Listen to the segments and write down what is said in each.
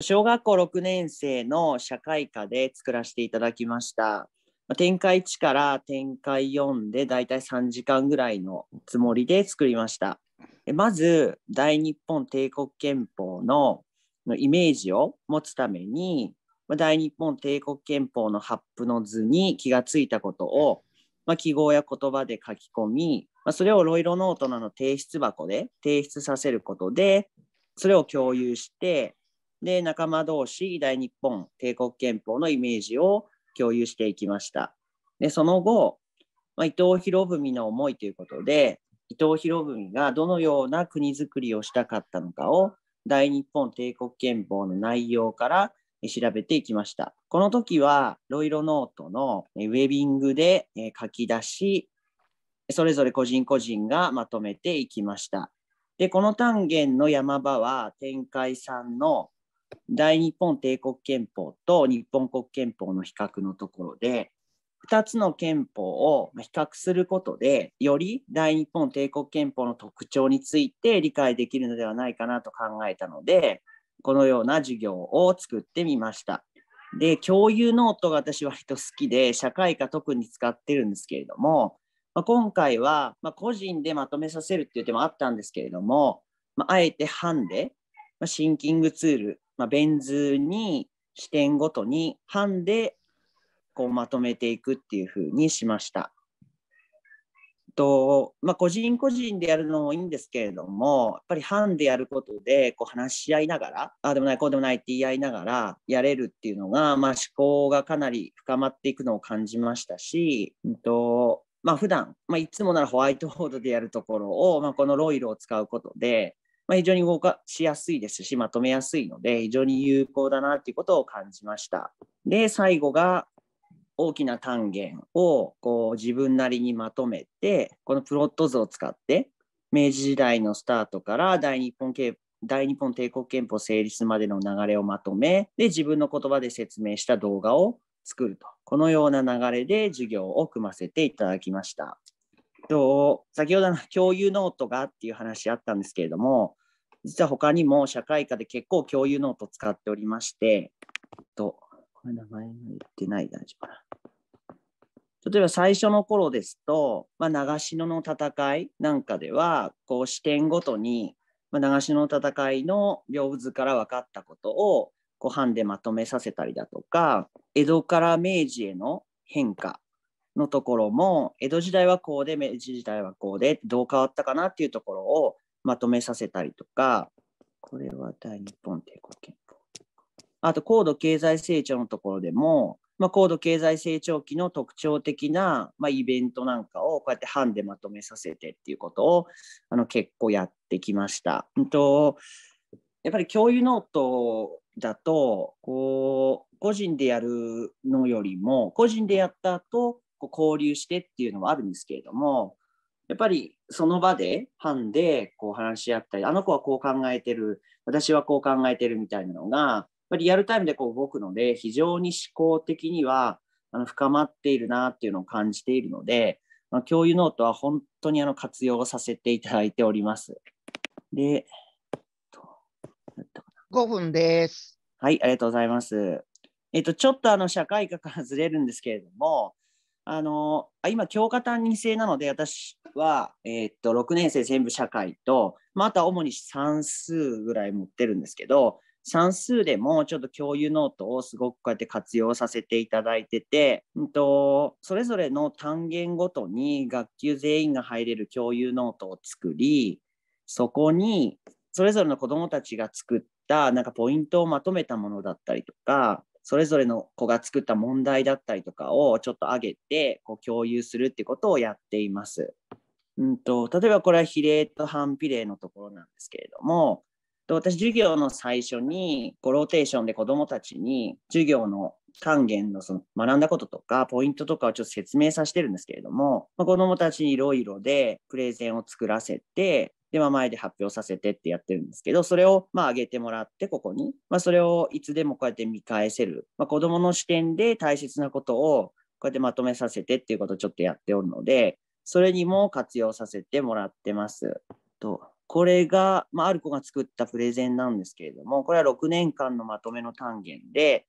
小学校6年生の社会科で作らせていただきました。展開1から展開4でだいたい3時間ぐらいのつもりで作りました。まず大日本帝国憲法のイメージを持つために大日本帝国憲法の発布の図に気がついたことを、まあ、記号や言葉で書き込み、まあ、それをロイロノートなどの提出箱で提出させることでそれを共有してで仲間同士大日本帝国憲法のイメージを共有していきました。でその後、まあ、伊藤博文の思いということで伊藤博文がどのような国づくりをしたかったのかを大日本帝国憲法の内容から調べていきました。この時は、ロイロノートのウェビングで書き出し、それぞれ個人個人がまとめていきました。で、この単元の山場は、天海さんの大日本帝国憲法と日本国憲法の比較のところで2つの憲法を比較することでより大日本帝国憲法の特徴について理解できるのではないかなと考えたのでこのような授業を作ってみました。で共有ノートが私割と好きで社会科特に使ってるんですけれども、まあ、今回は、ま個人でまとめさせるっていう手もあったんですけれども、まあえて班で、まシンキングツールまあ、ベン図に視点ごとに版でこうまとめていくっていうふうにしました。とまあ、個人個人でやるのもいいんですけれどもやっぱり班でやることでこう話し合いながらああでもないこうでもないって言い合いながらやれるっていうのが、まあ、思考がかなり深まっていくのを感じましたし、うんとまあ普段、まあ、いつもならホワイトボードでやるところを、まあ、このロイルを使うことでまあ、非常に動かしやすいですし、まとめやすいので、非常に有効だなということを感じました。で、最後が大きな単元をこう自分なりにまとめて、このプロット図を使って、明治時代のスタートから大日本経大日本帝国憲法成立までの流れをまとめ、で、自分の言葉で説明した動画を作ると。このような流れで授業を組ませていただきました。と先ほどの共有ノートがっていう話あったんですけれども実は他にも社会科で結構共有ノート使っておりまして、えっと、これ名前も言ってない、大丈夫かな。例えば最初の頃ですと、まあ、長篠の戦いなんかではこう視点ごとに、まあ、長篠の戦いの屏風図から分かったことをご飯でまとめさせたりだとか江戸から明治への変化のところも江戸時代はこうで明治時代はこうでどう変わったかなっていうところをまとめさせたりとか、これは大日本帝国憲法。あと、高度経済成長のところでも、まあ、高度経済成長期の特徴的な、まあ、イベントなんかをこうやって版でまとめさせてっていうことをあの結構やってきました。うんとやっぱり共有ノートだとこう個人でやるのよりも個人でやった後こう交流してっていうのはあるんですけれどもやっぱりその場で班でこう話し合ったりあの子はこう考えてる私はこう考えてるみたいなのがやっぱりリアルタイムでこう動くので非常に思考的にはあの深まっているなっていうのを感じているので、まあ、共有ノートは本当にあの活用させていただいております。で、5分です。はい、ありがとうございます。えっと、ちょっとあの社会科からずれるんですけれども、あの今、教科担任制なので、私は、えー、っと、6年生全部社会と、また主に算数ぐらい持ってるんですけど、算数でもちょっと共有ノートをすごくこうやって活用させていただいてて、うんと、とそれぞれの単元ごとに学級全員が入れる共有ノートを作りそこにそれぞれの子どもたちが作ったなんかポイントをまとめたものだったりとかそれぞれの子が作った問題だったりとかをちょっと上げてこう共有するってことをやっています。うんと、例えばこれは比例と反比例のところなんですけれども私授業の最初にこうローテーションで子どもたちに授業の単元のその学んだこととかポイントとかをちょっと説明させてるんですけれども、まあ、子どもたちにいろいろでプレゼンを作らせてで、まあ、前で発表させてってやってるんですけど、それを、まあ、上げてもらって、ここに、まあ、それをいつでもこうやって見返せる、まあ、子供の視点で大切なことを、こうやってまとめさせてっていうことをちょっとやっておるので、それにも活用させてもらってます。とこれが、まあ、ある子が作ったプレゼンなんですけれども、これは6年間のまとめの単元で、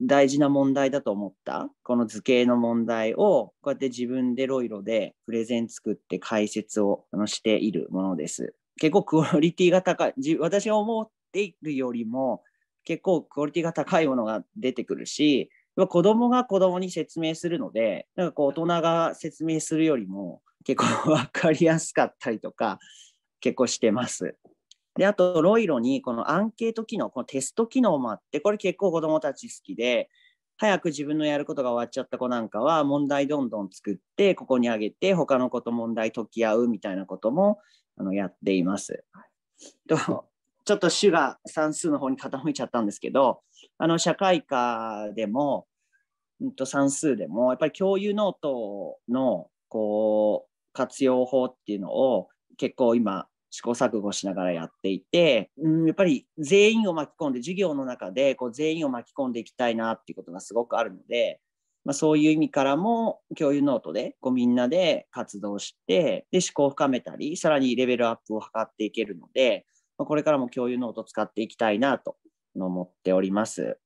大事な問題だと思ったこの図形の問題をこうやって自分でロイロでプレゼン作って解説をしているものです。結構クオリティが高い私が思っているよりも結構クオリティが高いものが出てくるし子供が子供に説明するので、なんかこう大人が説明するよりも結構分かりやすかったりとか結構してます。で、あとロイロにこのアンケート機能、このテスト機能もあって、これ結構子供たち好きで、早く自分のやることが終わっちゃった子なんかは問題どんどん作ってここにあげて他の子と問題解き合うみたいなこともあのやっています。ちょっと主が算数の方に傾いちゃったんですけどあの社会科でも、うん、と算数でもやっぱり共有ノートのこう活用法っていうのを結構今試行錯誤しながらやっていて、うん、やっぱり全員を巻き込んで授業の中でこう全員を巻き込んでいきたいなっていうことがすごくあるので、まあ、そういう意味からも共有ノートでこうみんなで活動してで思考を深めたりさらにレベルアップを図っていけるので、まあ、これからも共有ノート使っていきたいなとの持っております。